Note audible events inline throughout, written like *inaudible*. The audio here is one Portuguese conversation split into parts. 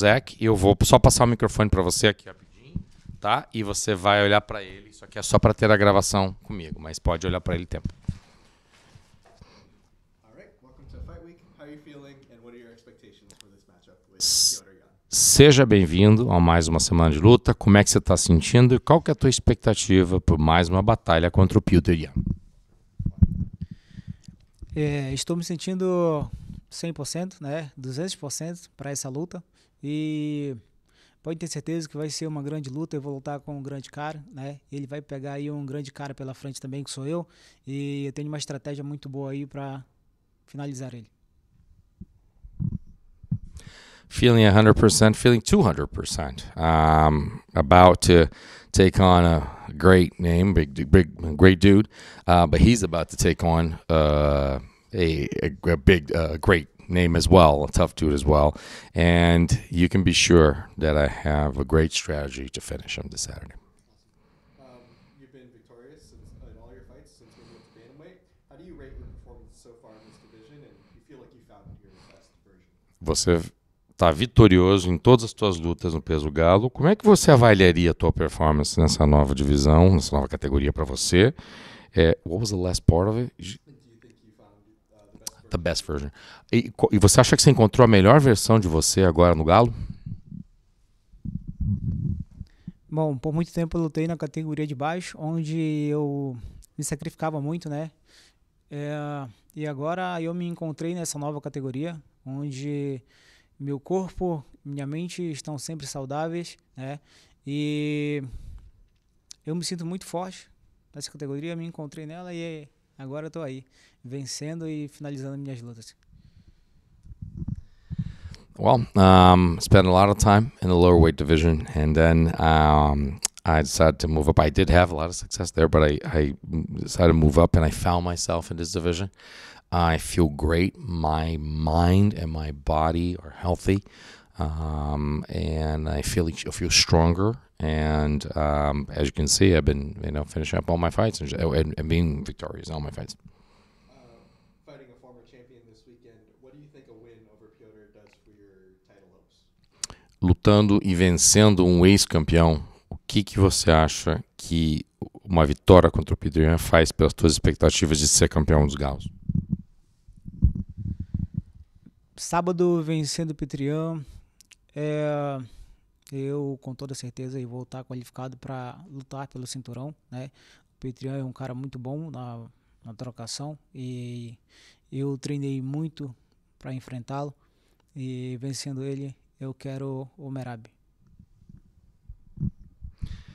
Zach, e eu vou só passar o microfone para você aqui rapidinho, tá? E você vai olhar para ele. Isso aqui é só para ter a gravação comigo, mas pode olhar para ele tempo. Seja bem-vindo a mais uma semana de luta. Como é que você está sentindo e qual que é a tua expectativa por mais uma batalha contra o Peter Yan? É, estou me sentindo 100%, né? 200% para essa luta. E pode ter certeza que vai ser uma grande luta. Eu vou lutar com um grande cara, né? Ele vai pegar aí um grande cara pela frente também, que sou eu. E eu tenho uma estratégia muito boa aí para finalizar ele. Feeling 100%, feeling 200%. Um, about to take on a great name, big, big, great dude. Uh, but he's about to take on uh, a, a, a, big, uh, great name as well, a tough dude as well. And you can be sure that I have a great strategy to finish him this Saturday. performance Você está vitorioso em todas as suas lutas no peso galo. Como é que você avaliaria a tua performance nessa nova divisão, nessa nova categoria para você? É, what was the last part of it? The best version. E, e, você acha que você encontrou a melhor versão de você agora no Galo? Bom, por muito tempo eu lutei na categoria de baixo, onde eu me sacrificava muito, né? É, e agora eu me encontrei nessa nova categoria, onde meu corpo, minha mente estão sempre saudáveis, né? E eu me sinto muito forte nessa categoria, me encontrei nela e Agora eu tô aí, vencendo e finalizando minhas lutas. Well, um, spent a lot of time in the lower weight division, and then um, I decided to move up. I did have a lot of success there, but I, I decided to move up, and I found myself in this division. I feel great. My mind and my body are healthy. um, and I feel I feel stronger. And um, as you can see, I've been you know finishing up all my fights and, oh, and, and being victorious in all my fights. Lutando e vencendo um ex-campeão, o que que você acha que uma vitória contra o Pedrinho faz pelas suas expectativas de ser campeão dos galos? Sábado vencendo o Petrian, é, eu com toda certeza vou estar qualificado para lutar pelo cinturão, né? O é um cara muito bom na, na trocação e eu treinei muito para enfrentá-lo e vencendo ele eu quero o Merab.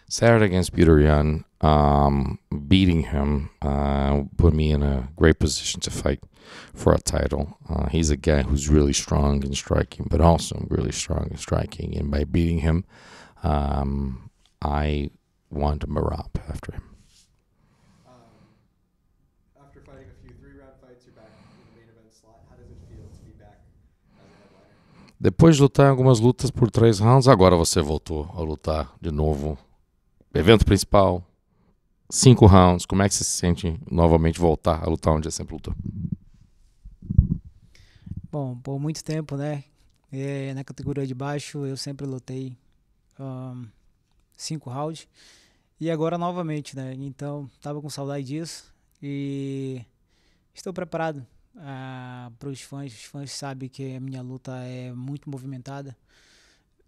Saturday against Peter um, beating him uh, put me in a great position to fight for a title. Uh, he's a guy who's really strong in striking, but also really strong in striking. And by beating him, um, I want to Marab after him. Um, after fighting a few three-round fights, you're back in the main event slot. How does it feel to be back as a headliner? Depois de lutar algumas lutas por três rounds, agora você voltou a lutar de novo. Evento principal, cinco rounds, como é que você se sente novamente voltar a lutar onde você sempre lutou? Bom, por muito tempo, né? É, na categoria de baixo eu sempre lutei um, cinco rounds e agora novamente, né? Então tava com saudade disso e estou preparado uh, para os fãs. Os fãs sabem que a minha luta é muito movimentada.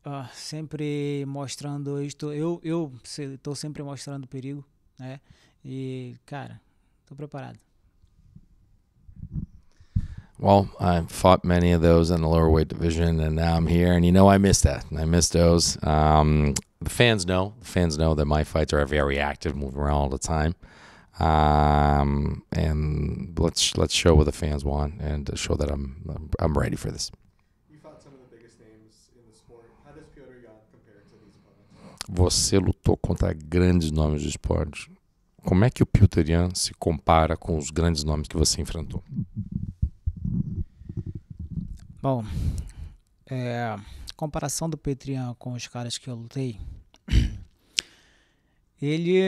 Uh, sempre mostrando, eu estou, eu, eu estou sempre mostrando perigo. né? E, cara, tô preparado. Well, i fought many of those in the lower weight division, and now I'm here. And you know, I missed that. I missed those. Um, the fans know. The fans know that my fights are very active, moving around all the time. Um, and let's let's show what the fans want and show that I'm I'm ready for this. Você lutou contra grandes nomes do esporte. Como é que o Pilterian se compara com os grandes nomes que você enfrentou? Bom, é, comparação do Petrian com os caras que eu lutei, *clears throat* ele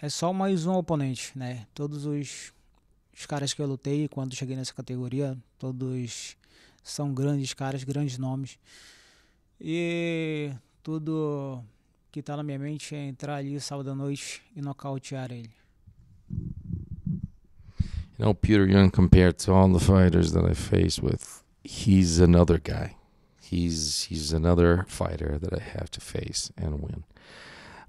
é só mais um oponente, né? Todos os, os caras que eu lutei quando cheguei nessa categoria, todos são grandes caras, grandes nomes. E tudo que está na minha mente é entrar ali sábado à noite e nocautear ele. You know, Peter Young, compared to all the fighters that I face with, he's another guy. He's he's another fighter that I have to face and win.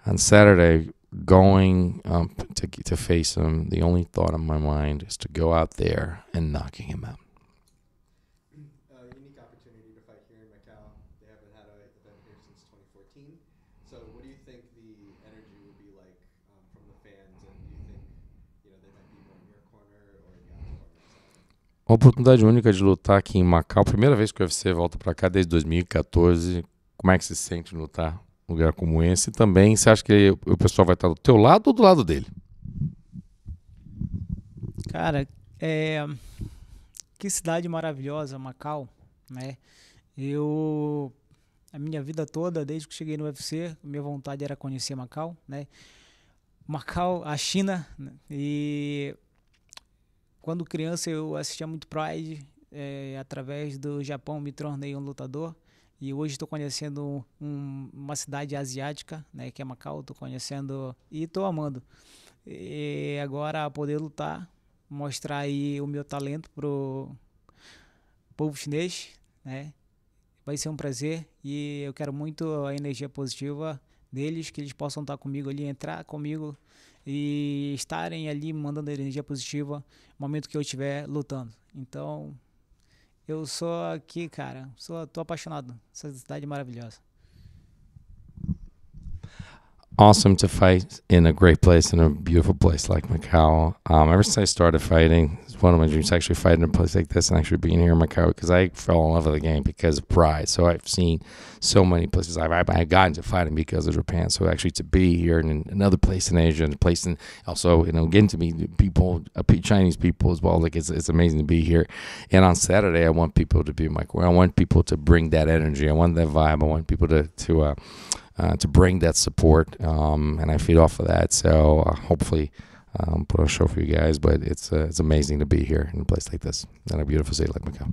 On Saturday, going up to to face him, the only thought in my mind is to go out there and knocking him out. Uma oportunidade única de lutar aqui em Macau. Primeira vez que o UFC volta para cá desde 2014. Como é que se sente lutar num lugar como esse? E também, você acha que o pessoal vai estar do teu lado ou do lado dele? Cara, é... que cidade maravilhosa, Macau, né? Eu a minha vida toda, desde que cheguei no UFC, minha vontade era conhecer Macau, né? Macau, a China, né? e quando criança eu assistia muito Pride, é, através do Japão me tornei um lutador e hoje estou conhecendo um, uma cidade asiática, né, que é Macau, estou conhecendo e estou amando. E agora poder lutar, mostrar aí o meu talento pro povo chinês, né? Vai ser um prazer e eu quero muito a energia positiva deles, que eles possam estar tá comigo ali, entrar comigo e estarem ali mandando energia positiva no momento que eu estiver lutando. Então, eu sou aqui, cara, sou, tô apaixonado. Essa cidade maravilhosa. Awesome to fight in a great place, in a beautiful place like Macau. Um, ever since I started fighting, one of my dreams actually fighting a place like this and actually being here in Macau because I fell in love with the game because of pride. So I've seen so many places. I've, I've gotten to fighting because of Japan. So actually to be here in another place in Asia and a place in also, you know, getting to meet people, uh, Chinese people as well. Like it's, it's amazing to be here. And on Saturday, I want people to be like, well, I want people to bring that energy. I want that vibe. I want people to, to, uh, uh, to bring that support. Um, and I feed off of that. So uh, hopefully, um, put on a show for you guys. But it's uh, it's amazing to be here in a place like this in a beautiful city like Macau.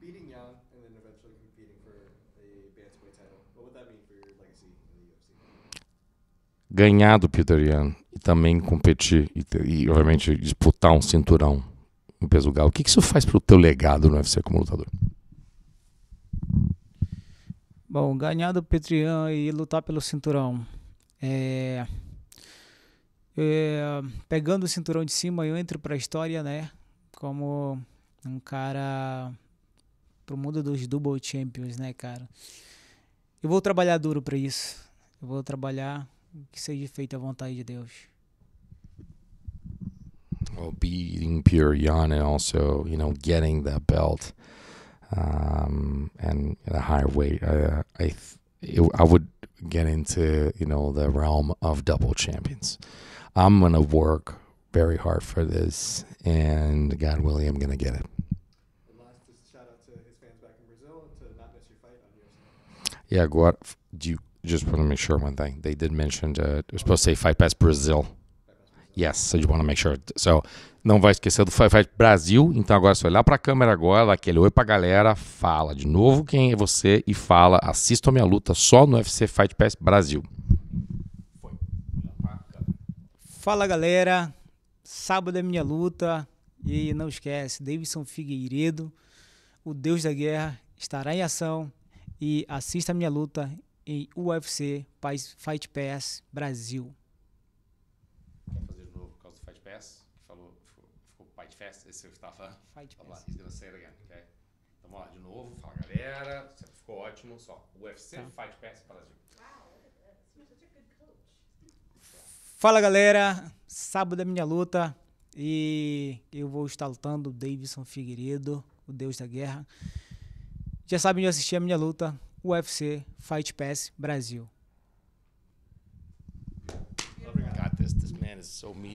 Beating Young and then eventually competing for the bantamweight title. What would that mean for your legacy in the UFC? Ganhar do Peter Young e também competir e, e obviamente disputar um cinturão em peso galo. O que, que isso faz para o teu legado no UFC como lutador? Bom, ganhar do Petrian e lutar pelo cinturão. É, é, pegando o cinturão de cima, eu entro para a história, né? Como um cara pro mundo dos double champions, né, cara? Eu vou trabalhar duro para isso. Eu vou trabalhar que seja feita a vontade de Deus. Well, beating Pure young and also, you know, getting that belt um, and the higher weight, uh, I, I would get into, you know, the realm of double champions. I'm going to work very hard for this, and God willing, I'm going to get it. Yeah, agora, do you just want to make sure one thing? They did mention uh, it was supposed to say Fight Pass Brazil. Yes, so you want to make sure. So, não vai esquecer do Fight, Pass Brasil. Então, agora, se olhar para a câmera agora, aquele oi para a galera, fala de novo quem é você e fala, assista a minha luta só no UFC Fight Pass Brasil. Fala galera, sábado é minha luta e não esquece, Davidson Figueiredo, o deus da guerra, estará em ação e assista a minha luta em UFC Fight Pass Brasil. Quer fazer de novo por causa do Fight Pass? falou, ficou, pai Fight Pass, esse eu estava... Fight tava, Pass. Deu certo, okay? Então vamos lá, de novo, fala galera, ficou ótimo, só UFC tá. Fight Pass Brasil. Uau, é, é, é, Fala galera, sábado é minha luta e eu vou estar lutando o Davidson Figueiredo, o deus da guerra. Já sabem de assistir a minha luta, UFC Fight Pass Brasil.